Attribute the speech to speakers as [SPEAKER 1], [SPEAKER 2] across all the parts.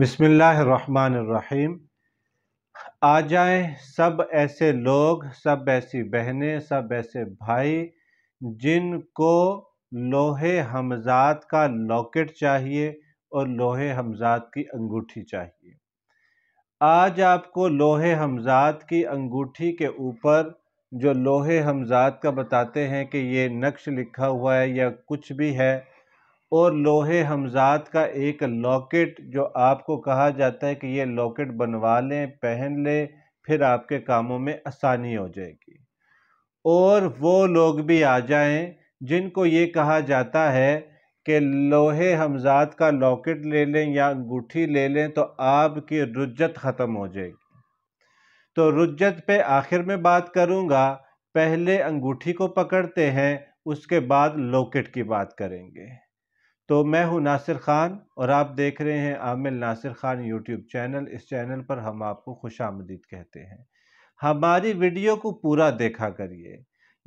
[SPEAKER 1] बिसमीम आ जाए सब ऐसे लोग सब ऐसी बहनें सब ऐसे भाई जिनको लोहे हमजात का लॉकेट चाहिए और लोहे हमजात की अंगूठी चाहिए आज आपको लोहे हमजात की अंगूठी के ऊपर जो लोहे हमजात का बताते हैं कि ये नक्श लिखा हुआ है या कुछ भी है और लोहे हमजात का एक लॉकेट जो आपको कहा जाता है कि ये लॉकेट बनवा लें पहन लें फिर आपके कामों में आसानी हो जाएगी और वो लोग भी आ जाएं जिनको ये कहा जाता है कि लोहे हमजात का लॉकेट ले लें या अंगूठी ले लें तो आपकी रुज्जत ख़त्म हो जाएगी तो रुजत पे आखिर में बात करूँगा पहले अंगूठी को पकड़ते हैं उसके बाद लॉकेट की बात करेंगे तो मैं हूं नासिर ख़ान और आप देख रहे हैं आमिल नासिर ख़ान यूट्यूब चैनल इस चैनल पर हम आपको खुश आमदीद कहते हैं हमारी वीडियो को पूरा देखा करिए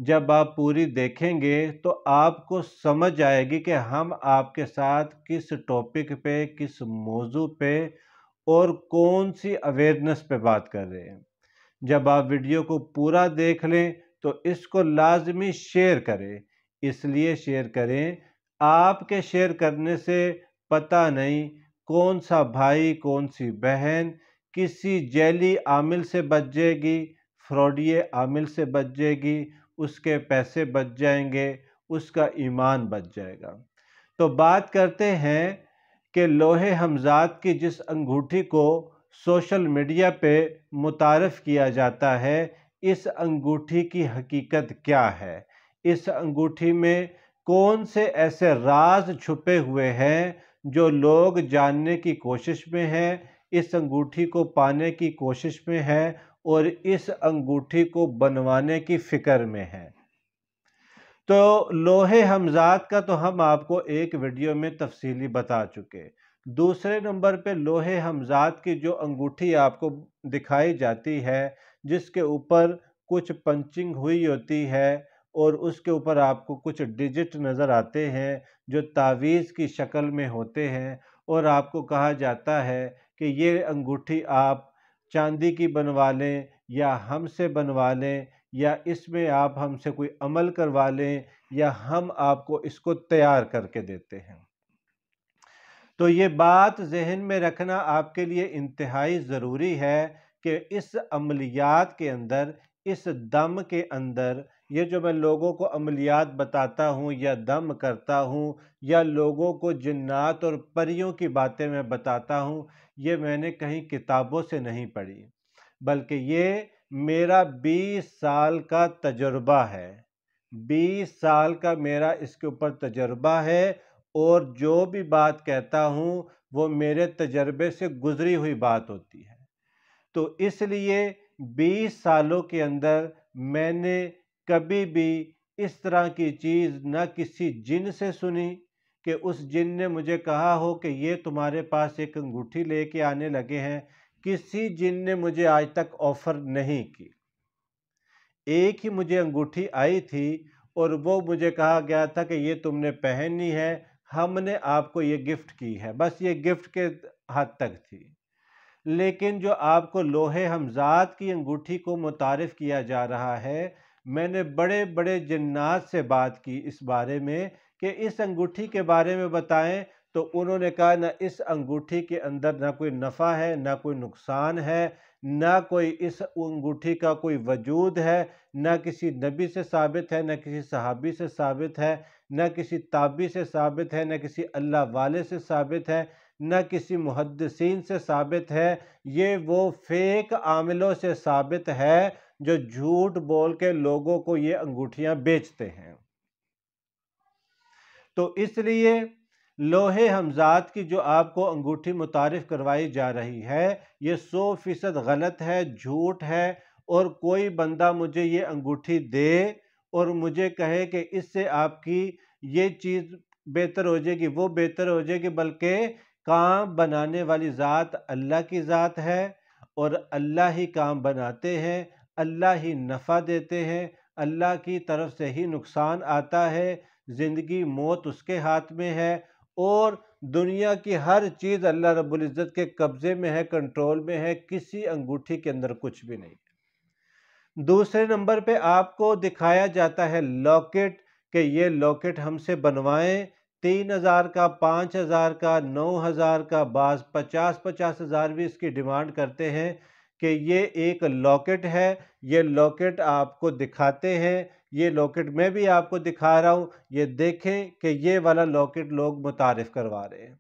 [SPEAKER 1] जब आप पूरी देखेंगे तो आपको समझ आएगी कि हम आपके साथ किस टॉपिक पे किस मौजू पे और कौन सी अवेयरनेस पे बात कर रहे हैं जब आप वीडियो को पूरा देख लें तो इसको लाजमी शेयर करें इसलिए शेयर करें आपके शेयर करने से पता नहीं कौन सा भाई कौन सी बहन किसी जैली आमिल से बच जाएगी फ्रॉडिय आमिल से बच जाएगी उसके पैसे बच जाएंगे उसका ईमान बच जाएगा तो बात करते हैं कि लोहे हमजात की जिस अंगूठी को सोशल मीडिया पे मुतारफ़ किया जाता है इस अंगूठी की हकीकत क्या है इस अंगूठी में कौन से ऐसे राज छुपे हुए हैं जो लोग जानने की कोशिश में हैं इस अंगूठी को पाने की कोशिश में है और इस अंगूठी को बनवाने की फ़िक्र में है तो लोहे हमजात का तो हम आपको एक वीडियो में तफसीली बता चुके दूसरे नंबर पे लोहे हमजात की जो अंगूठी आपको दिखाई जाती है जिसके ऊपर कुछ पंचिंग हुई होती है और उसके ऊपर आपको कुछ डिजिट नज़र आते हैं जो तावीज़ की शक्ल में होते हैं और आपको कहा जाता है कि ये अंगूठी आप चांदी की बनवा लें या हमसे बनवा लें या इसमें आप हमसे कोई अमल करवा लें या हम आपको इसको तैयार करके देते हैं तो ये बात जहन में रखना आपके लिए इंतहाई ज़रूरी है कि इस अमलियात के अंदर इस दम के अंदर ये जो मैं लोगों को अमलियात बताता हूँ या दम करता हूँ या लोगों को जन्नात और परियों की बातें मैं बताता हूँ ये मैंने कहीं किताबों से नहीं पढ़ी बल्कि ये मेरा 20 साल का तजर्बा है 20 साल का मेरा इसके ऊपर तजर्बा है और जो भी बात कहता हूँ वो मेरे तजर्बे से गुज़री हुई बात होती है तो इसलिए 20 सालों के अंदर मैंने कभी भी इस तरह की चीज़ न किसी जिन से सुनी कि उस जिन ने मुझे कहा हो कि ये तुम्हारे पास एक अंगूठी लेके आने लगे हैं किसी जिन ने मुझे आज तक ऑफ़र नहीं की एक ही मुझे अंगूठी आई थी और वो मुझे कहा गया था कि ये तुमने पहननी है हमने आपको ये गिफ्ट की है बस ये गिफ्ट के हद तक थी लेकिन जो आपको लोहे हमजात की अंगूठी को मुतारफ़ किया जा रहा है मैंने बड़े बड़े जन्नात से बात की इस बारे में कि इस अंगूठी के बारे में बताएं तो उन्होंने कहा ना इस अंगूठी के अंदर ना कोई नफ़ा है ना कोई नुकसान है ना कोई इस अंगूठी का कोई वजूद है ना किसी नबी से साबित है ना किसी सहाबी से साबित है ना किसी ताबी से साबित है ना किसी अल्लाह वाले से साबित है न किसी मुहदसिन से साबित है ये वो फेक आमलों से साबित है जो झूठ बोल के लोगों को ये अंगूठियां बेचते हैं तो इसलिए लोहे हमजात की जो आपको अंगूठी मुतारफ करवाई जा रही है ये सौ फीसद गलत है झूठ है और कोई बंदा मुझे ये अंगूठी दे और मुझे कहे कि इससे आपकी ये चीज़ बेहतर हो जाएगी वो बेहतर हो जाएगी बल्कि काम बनाने वाली ज़ात अल्लाह की ज़ात है और अल्लाह ही काम बनाते हैं अल्लाह ही नफ़ा देते हैं अल्लाह की तरफ से ही नुकसान आता है ज़िंदगी मौत उसके हाथ में है और दुनिया की हर चीज़ अल्लाह रब्बुल इज़्ज़त के कब्ज़े में है कंट्रोल में है किसी अंगूठी के अंदर कुछ भी नहीं दूसरे नंबर पे आपको दिखाया जाता है लॉकेट कि ये लॉकेट हमसे बनवाएं तीन हज़ार का पाँच हज़ार का नौ हज़ार का बाज पचास पचास हज़ार भी इसकी डिमांड करते हैं कि ये एक लॉकेट है ये लॉकेट आपको दिखाते हैं ये लॉकेट मैं भी आपको दिखा रहा हूँ ये देखें कि ये वाला लॉकेट लोग मुतारफ़ करवा रहे हैं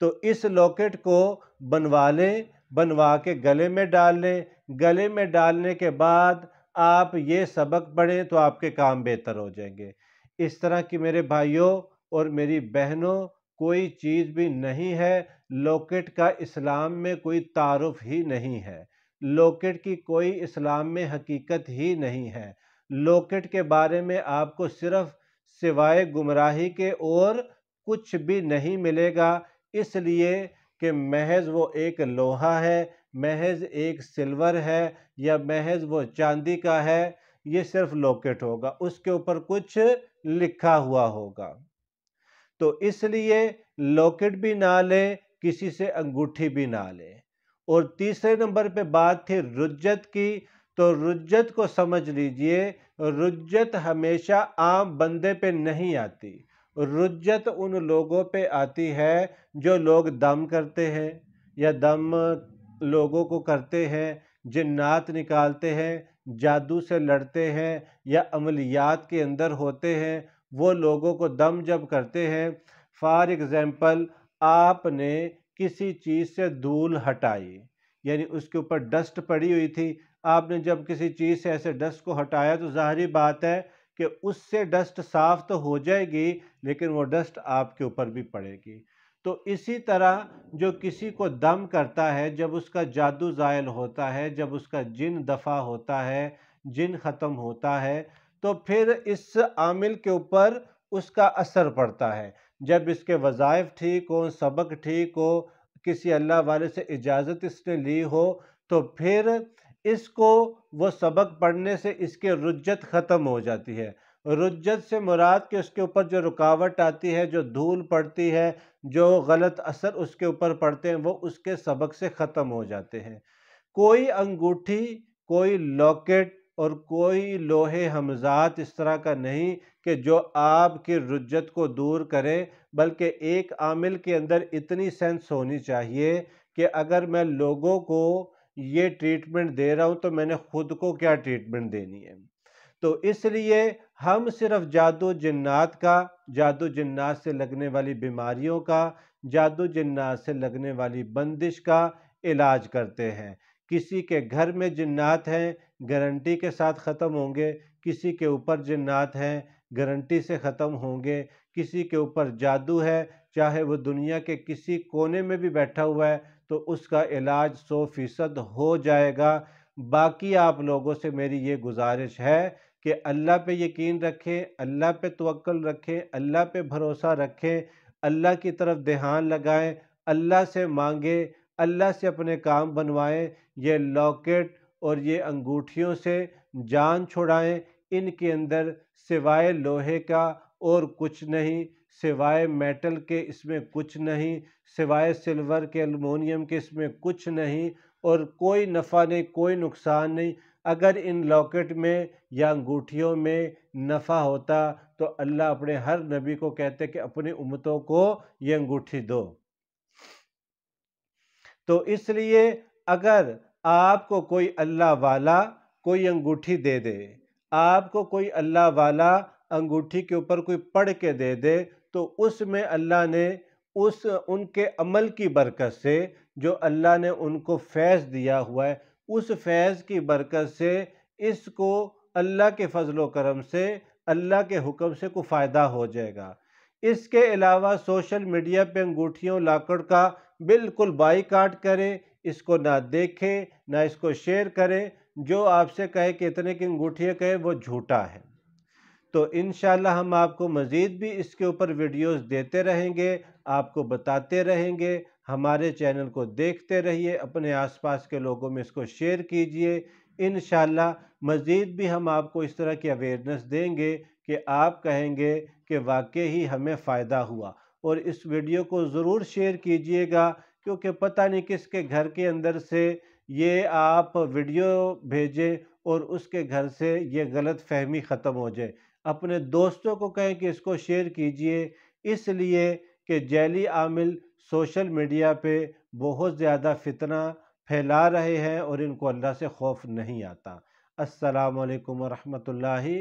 [SPEAKER 1] तो इस लॉकेट को बनवा लें बनवा के गले में डाल लें गले में डालने के बाद आप ये सबक पढ़ें तो आपके काम बेहतर हो जाएंगे इस तरह की मेरे भाइयों और मेरी बहनों कोई चीज़ भी नहीं है लोकेट का इस्लाम में कोई तारफ़ ही नहीं है लोकेट की कोई इस्लाम में हकीकत ही नहीं है लोकेट के बारे में आपको सिर्फ सिवाय गुमराही के और कुछ भी नहीं मिलेगा इसलिए कि महज वो एक लोहा है महज एक सिल्वर है या महज वो चांदी का है ये सिर्फ लोकेट होगा उसके ऊपर कुछ लिखा हुआ होगा तो इसलिए लॉकेट भी ना लें किसी से अंगूठी भी ना लें और तीसरे नंबर पे बात थी रुज्जत की तो रुज्जत को समझ लीजिए रुज्जत हमेशा आम बंदे पे नहीं आती रुज्जत उन लोगों पे आती है जो लोग दम करते हैं या दम लोगों को करते हैं जिन्नात निकालते हैं जादू से लड़ते हैं या अमलियात के अंदर होते हैं वो लोगों को दम जब करते हैं फॉर एग्ज़ाम्पल आपने किसी चीज़ से धूल हटाई यानी उसके ऊपर डस्ट पड़ी हुई थी आपने जब किसी चीज़ से ऐसे डस्ट को हटाया तो ज़ाहरी बात है कि उससे डस्ट साफ़ तो हो जाएगी लेकिन वो डस्ट आपके ऊपर भी पड़ेगी तो इसी तरह जो किसी को दम करता है जब उसका जादू ज़ायल होता है जब उसका जिन दफ़ा होता है जिन ख़त्म होता है तो फिर इस आमिल के ऊपर उसका असर पड़ता है जब इसके वज़ाइफ ठीक हो सबक ठीक हो किसी अल्लाह वाले से इजाज़त इसने ली हो तो फिर इसको वो सबक पढ़ने से इसके रुज्जत ख़त्म हो जाती है रुज्जत से मुराद के उसके ऊपर जो रुकावट आती है जो धूल पड़ती है जो गलत असर उसके ऊपर पड़ते हैं वो उसके सबक से ख़त्म हो जाते हैं कोई अंगूठी कोई लॉकेट और कोई लोहे हमजात इस तरह का नहीं कि जो आपकी रुजत को दूर करे बल्कि एक आमिल के अंदर इतनी सेंस होनी चाहिए कि अगर मैं लोगों को ये ट्रीटमेंट दे रहा हूँ तो मैंने ख़ुद को क्या ट्रीटमेंट देनी है तो इसलिए हम सिर्फ जादू जन्नात का जादू जन्नात से लगने वाली बीमारियों का जादू जन्नात से लगने वाली बंदिश का इलाज करते हैं किसी के घर में जिन्नात हैं गारंटी के साथ ख़त्म होंगे किसी के ऊपर जिन्नात हैं गारंटी से ख़त्म होंगे किसी के ऊपर जादू है चाहे वो दुनिया के किसी कोने में भी बैठा हुआ है तो उसका इलाज सौ फीसद हो जाएगा बाकी आप लोगों से मेरी ये गुजारिश है कि अल्लाह पे यकीन रखें अल्लाह पे तवक्ल रखें अल्लाह पे भरोसा रखें अल्लाह की तरफ ध्यान लगाएं अल्लाह से मांगें अल्लाह से अपने काम बनवाएं ये लॉकेट और ये अंगूठियों से जान छुड़ाएं इनके अंदर सिवाय लोहे का और कुछ नहीं सिवाय मेटल के इसमें कुछ नहीं सिवाय सिल्वर के अलमोनियम के इसमें कुछ नहीं और कोई नफ़ा नहीं कोई नुकसान नहीं अगर इन लॉकेट में या अंगूठियों में नफ़ा होता तो अल्लाह अपने हर नबी को कहते कि अपनी उम्मतों को ये अंगूठी दो तो इसलिए अगर आपको कोई अल्लाह वाला कोई अंगूठी दे दे आपको कोई अल्लाह वाला अंगूठी के ऊपर कोई पढ़ के दे दे तो उसमें अल्लाह ने उस उनके अमल की बरकत से जो अल्लाह ने उनको फैज़ दिया हुआ है उस फैज़ की बरकत से इसको अल्लाह के फजलो करम से अल्लाह के हुक्म से को फ़ायदा हो जाएगा इसके अलावा सोशल मीडिया पे अंगूठियों लाकड़ का बिल्कुल बाईकाट करें इसको ना देखें ना इसको शेयर करें जो आपसे कहे कि इतने की अंगूठियाँ कहे वो झूठा है तो इन हम आपको मज़ीद भी इसके ऊपर वीडियोस देते रहेंगे आपको बताते रहेंगे हमारे चैनल को देखते रहिए अपने आसपास के लोगों में इसको शेयर कीजिए इन मज़ीद भी हम आपको इस तरह की अवेयरनेस देंगे कि आप कहेंगे कि वाकई ही हमें फ़ायदा हुआ और इस वीडियो को ज़रूर शेयर कीजिएगा क्योंकि पता नहीं किसके घर के अंदर से ये आप वीडियो भेजें और उसके घर से ये गलत फहमी ख़त्म हो जाए अपने दोस्तों को कहें कि इसको शेयर कीजिए इसलिए कि जैली आमिल सोशल मीडिया पे बहुत ज़्यादा फितना फैला रहे हैं और इनको अल्लाह से खौफ नहीं आता अस्सलाम वालेकुम रहमतुल्लाहि